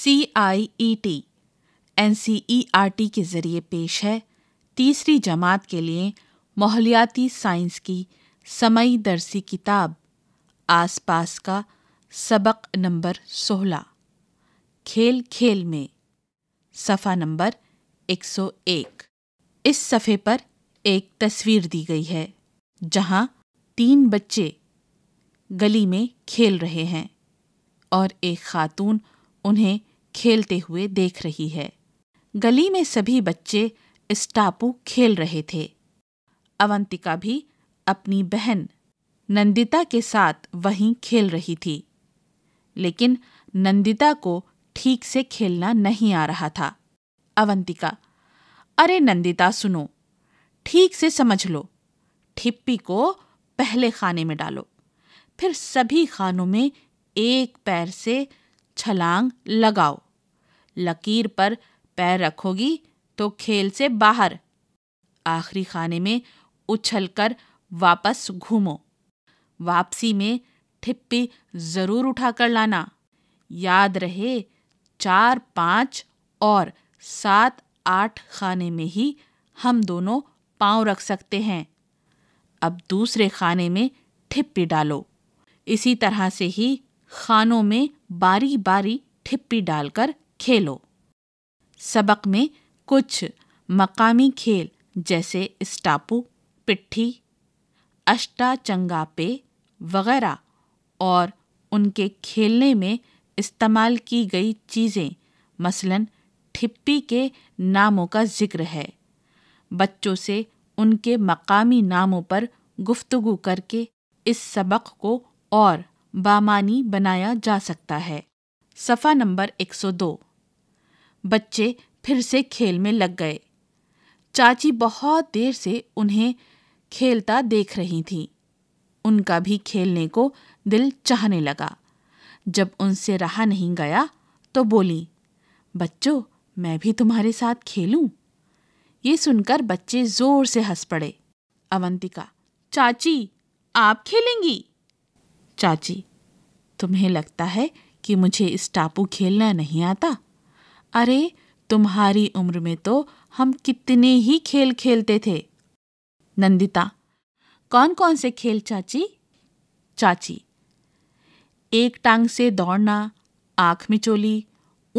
C I E T N C E R T के ज़रिए पेश है तीसरी जमात के लिए माहौलियाती साइंस की समय दरसी किताब आसपास का सबक नंबर सोलह खेल खेल में सफ़ा नंबर 101 इस सफ़े पर एक तस्वीर दी गई है जहां तीन बच्चे गली में खेल रहे हैं और एक खातून उन्हें खेलते हुए देख रही है गली में सभी बच्चे इस टापू खेल रहे थे अवंतिका भी अपनी बहन नंदिता के साथ वहीं खेल रही थी लेकिन नंदिता को ठीक से खेलना नहीं आ रहा था अवंतिका अरे नंदिता सुनो ठीक से समझ लो ठिप्पी को पहले खाने में डालो फिर सभी खानों में एक पैर से छलांग लगाओ लकीर पर पैर रखोगी तो खेल से बाहर आखिरी खाने में उछल कर वापस घूमो वापसी में ठिप्पी ज़रूर उठा कर लाना याद रहे चार पाँच और सात आठ खाने में ही हम दोनों पाँव रख सकते हैं अब दूसरे खाने में ठिप्पी डालो इसी तरह से ही खानों में बारी बारी ठिप्पी डालकर खेलो सबक में कुछ मकामी खेल जैसे स्टापू पिट्ठी अष्टा वगैरह और उनके खेलने में इस्तेमाल की गई चीज़ें मसलन ठिप्पी के नामों का जिक्र है बच्चों से उनके मकामी नामों पर गुफ्तगु करके इस सबक को और बामानी बनाया जा सकता है सफ़ा नंबर 102 बच्चे फिर से खेल में लग गए चाची बहुत देर से उन्हें खेलता देख रही थी उनका भी खेलने को दिल चाहने लगा जब उनसे रहा नहीं गया तो बोली बच्चों मैं भी तुम्हारे साथ खेलूं? ये सुनकर बच्चे जोर से हंस पड़े अवंतिका चाची आप खेलेंगी चाची तुम्हें लगता है कि मुझे इस टापू खेलना नहीं आता अरे तुम्हारी उम्र में तो हम कितने ही खेल खेलते थे नंदिता कौन कौन से खेल चाची चाची एक टांग से दौड़ना आँख में चोली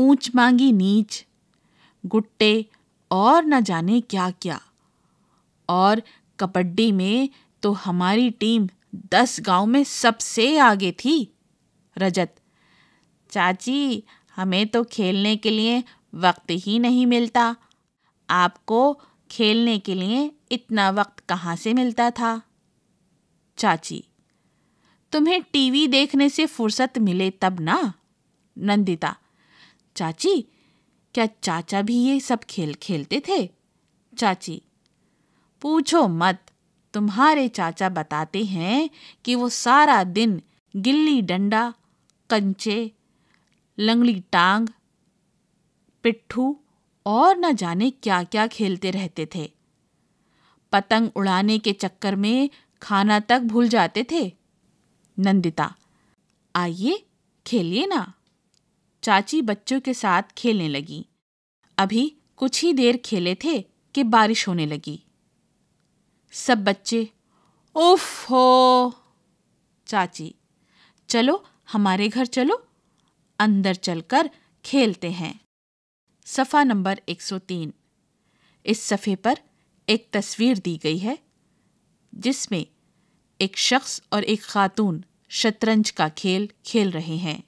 ऊंच मांगी नीच गुट्टे और न जाने क्या क्या और कबड्डी में तो हमारी टीम दस गांव में सबसे आगे थी रजत चाची हमें तो खेलने के लिए वक्त ही नहीं मिलता आपको खेलने के लिए इतना वक्त कहाँ से मिलता था चाची तुम्हें टीवी देखने से फुर्सत मिले तब ना नंदिता चाची क्या चाचा भी ये सब खेल खेलते थे चाची पूछो मत तुम्हारे चाचा बताते हैं कि वो सारा दिन गिल्ली डंडा कंचे लंगड़ी टांग पिट्ठू और न जाने क्या क्या खेलते रहते थे पतंग उड़ाने के चक्कर में खाना तक भूल जाते थे नंदिता आइए खेलिए ना चाची बच्चों के साथ खेलने लगी अभी कुछ ही देर खेले थे कि बारिश होने लगी सब बच्चे उफ हो चाची चलो हमारे घर चलो अंदर चलकर खेलते हैं सफ़ा नंबर 103 इस सफ़े पर एक तस्वीर दी गई है जिसमें एक शख्स और एक खातून शतरंज का खेल खेल रहे हैं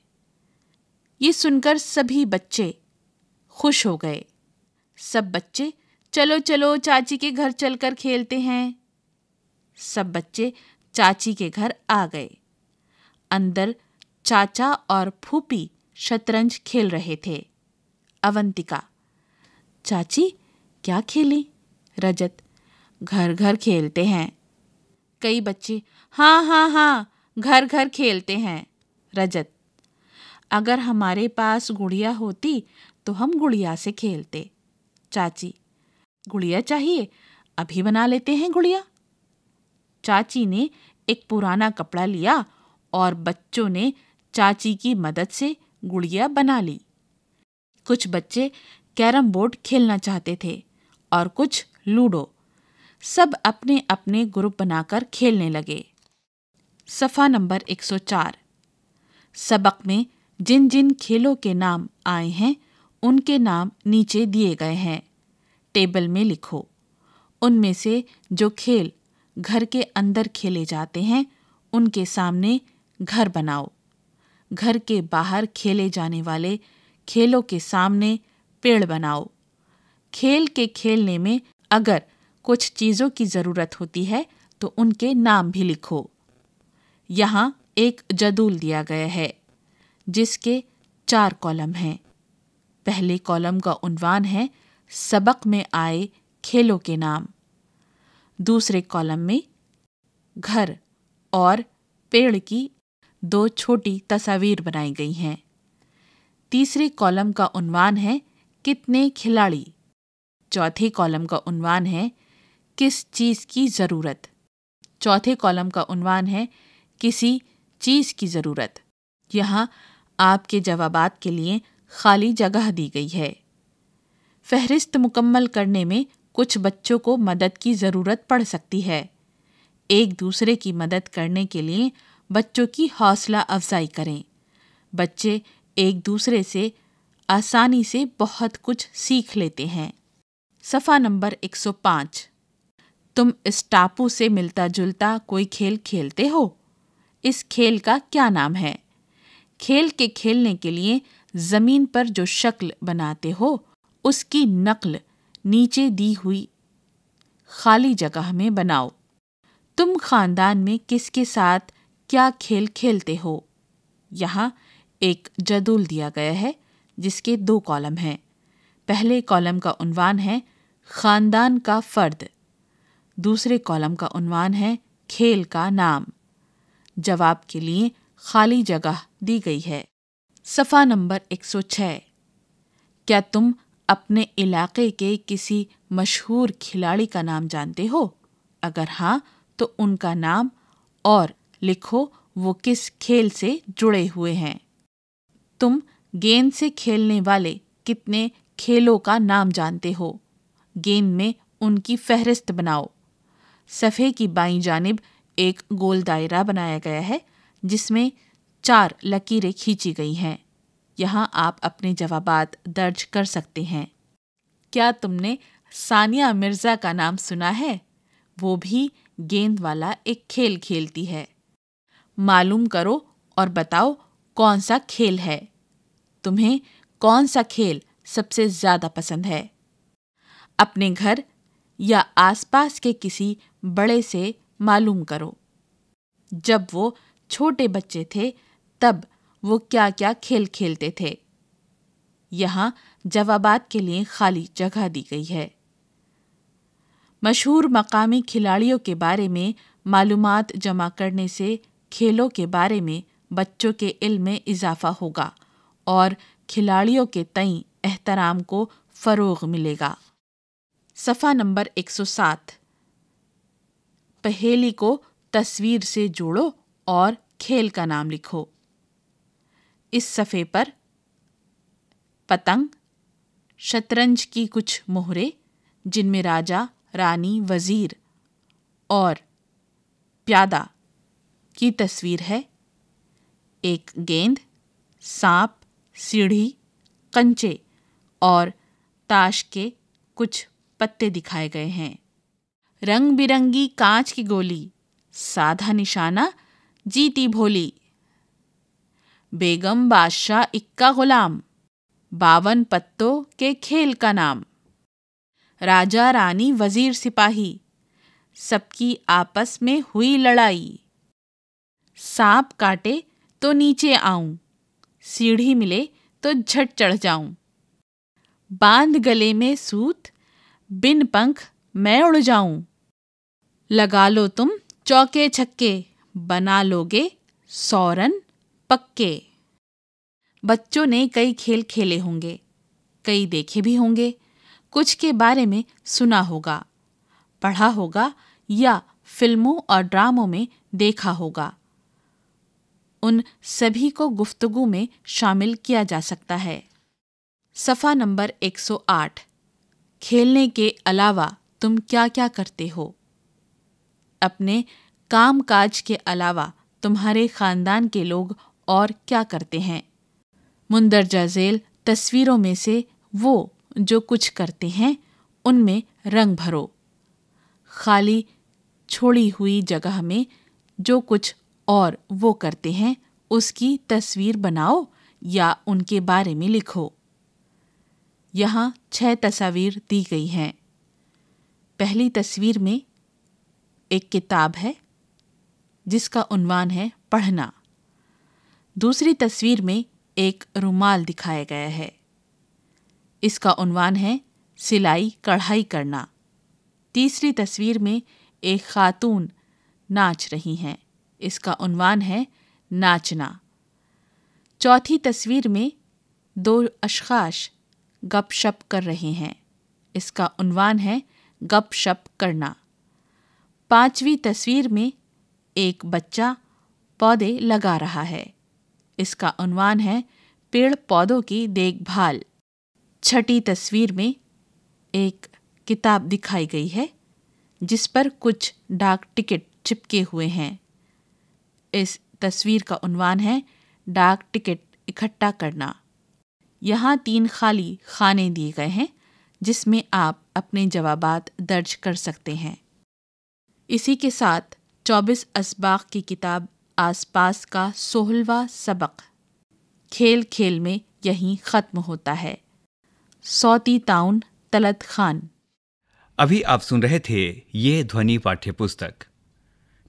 ये सुनकर सभी बच्चे खुश हो गए सब बच्चे चलो चलो चाची के घर चलकर खेलते हैं सब बच्चे चाची के घर आ गए अंदर चाचा और फूपी शतरंज खेल रहे थे अवंतिका चाची क्या खेली रजत घर घर खेलते हैं कई बच्चे हाँ हाँ हाँ घर घर खेलते हैं रजत अगर हमारे पास गुड़िया होती तो हम गुड़िया से खेलते चाची गुड़िया चाहिए अभी बना लेते हैं गुड़िया चाची ने एक पुराना कपड़ा लिया और बच्चों ने चाची की मदद से गुड़िया बना ली कुछ बच्चे कैरम बोर्ड खेलना चाहते थे और कुछ लूडो सब अपने अपने ग्रुप बनाकर खेलने लगे सफ़ा नंबर 104 सबक में जिन जिन खेलों के नाम आए हैं उनके नाम नीचे दिए गए हैं टेबल में लिखो उनमें से जो खेल घर के अंदर खेले जाते हैं उनके सामने घर बनाओ घर के बाहर खेले जाने वाले खेलों के सामने पेड़ बनाओ खेल के खेलने में अगर कुछ चीज़ों की ज़रूरत होती है तो उनके नाम भी लिखो यहाँ एक जदूल दिया गया है जिसके चार कॉलम हैं पहले कॉलम का उनवान है सबक में आए खेलों के नाम दूसरे कॉलम में घर और पेड़ की दो छोटी तस्वीर बनाई गई हैं तीसरे कॉलम का उन्वान है कितने खिलाड़ी चौथे कॉलम का उन्वान है किस चीज़ की ज़रूरत चौथे कॉलम का उन्वान है किसी चीज़ की ज़रूरत यहाँ आपके जवाबात के लिए खाली जगह दी गई है फहरिस्त मुकम्मल करने में कुछ बच्चों को मदद की ज़रूरत पड़ सकती है एक दूसरे की मदद करने के लिए बच्चों की हौसला अफजाई करें बच्चे एक दूसरे से आसानी से बहुत कुछ सीख लेते हैं सफ़ा नंबर 105 तुम इस टापू से मिलता जुलता कोई खेल खेलते हो इस खेल का क्या नाम है खेल के खेलने के लिए ज़मीन पर जो शक्ल बनाते हो उसकी नकल नीचे दी हुई खाली जगह में बनाओ तुम खानदान में किसके साथ क्या खेल खेलते हो यहाँ एक जदूल दिया गया है जिसके दो कॉलम हैं पहले कॉलम का उनवान है खानदान का फ़र्द दूसरे कॉलम का उनवान है खेल का नाम जवाब के लिए खाली जगह दी गई है सफ़ा नंबर 106 क्या तुम अपने इलाके के किसी मशहूर खिलाड़ी का नाम जानते हो अगर हाँ तो उनका नाम और लिखो वो किस खेल से जुड़े हुए हैं तुम गेंद से खेलने वाले कितने खेलों का नाम जानते हो गेंद में उनकी फहरिस्त बनाओ सफ़े की बाई जानब एक गोल दायरा बनाया गया है जिसमें चार लकीरें खींची गई हैं यहाँ आप अपने जवाब दर्ज कर सकते हैं क्या तुमने सानिया मिर्ज़ा का नाम सुना है वो भी गेंद वाला एक खेल खेलती है मालूम करो और बताओ कौन सा खेल है तुम्हें कौन सा खेल सबसे ज़्यादा पसंद है अपने घर या आसपास के किसी बड़े से मालूम करो जब वो छोटे बच्चे थे तब वो क्या क्या खेल खेलते थे यहाँ जवाबात के लिए खाली जगह दी गई है मशहूर मकामी खिलाड़ियों के बारे में मालूम जमा करने से खेलों के बारे में बच्चों के इल्म में इजाफा होगा और खिलाड़ियों के तई एहतराम को फ़रोग मिलेगा सफ़ा नंबर 107 पहेली को तस्वीर से जोड़ो और खेल का नाम लिखो इस सफ़े पर पतंग शतरंज की कुछ मोहरे जिनमें राजा रानी वज़ीर और प्यादा की तस्वीर है एक गेंद सांप सीढ़ी कंचे और ताश के कुछ पत्ते दिखाए गए हैं रंग बिरंगी कांच की गोली साधा निशाना जीती भोली बेगम बादशाह इक्का गुलाम बावन पत्तों के खेल का नाम राजा रानी वजीर सिपाही सबकी आपस में हुई लड़ाई सांप काटे तो नीचे आऊं सीढ़ी मिले तो झट चढ़ जाऊं बांध गले में सूत बिन पंख मैं उड़ जाऊं लगा लो तुम चौके छक्के बना लोगे सौरन पक्के बच्चों ने कई खेल खेले होंगे कई देखे भी होंगे कुछ के बारे में सुना होगा पढ़ा होगा या फिल्मों और ड्रामों में देखा होगा उन सभी को गुफ्तगु में शामिल किया जा सकता है सफ़ा नंबर 108 खेलने के अलावा तुम क्या क्या करते हो अपने काम काज के अलावा तुम्हारे खानदान के लोग और क्या करते हैं मुंदरजा झेल तस्वीरों में से वो जो कुछ करते हैं उनमें रंग भरो खाली छोड़ी हुई जगह में जो कुछ और वो करते हैं उसकी तस्वीर बनाओ या उनके बारे में लिखो यहाँ छह तस्वीर दी गई हैं पहली तस्वीर में एक किताब है जिसका उन्वान है पढ़ना दूसरी तस्वीर में एक रुमाल दिखाया गया है इसका उनवान है सिलाई कढ़ाई करना तीसरी तस्वीर में एक खातून नाच रही हैं इसका उनवान है नाचना चौथी तस्वीर में दो अशखाश गपशप कर रहे हैं इसका उनवान है गपशप करना पांचवी तस्वीर में एक बच्चा पौधे लगा रहा है इसका अनुमान है पेड़ पौधों की देखभाल छठी तस्वीर में एक किताब दिखाई गई है जिस पर कुछ डाक टिकट चिपके हुए हैं इस तस्वीर का उन्वान है डाक टिकट इकट्ठा करना यहाँ तीन खाली खाने दिए गए हैं जिसमें आप अपने जवाब दर्ज कर सकते हैं इसी के साथ चौबीस इसबाक की किताब आसपास का सोलवा सबक खेल खेल में यहीं ख़त्म होता है सौती ताउन तलत खान अभी आप सुन रहे थे ये ध्वनि पाठ्य पुस्तक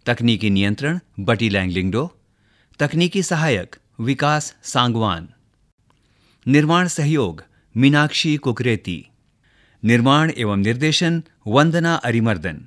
तकनीकी नियंत्रण बटी लैंगलिंगडो तकनीकी सहायक विकास सांगवान निर्माण सहयोग मीनाक्षी कुकरेती निर्माण एवं निर्देशन वंदना अरिमर्दन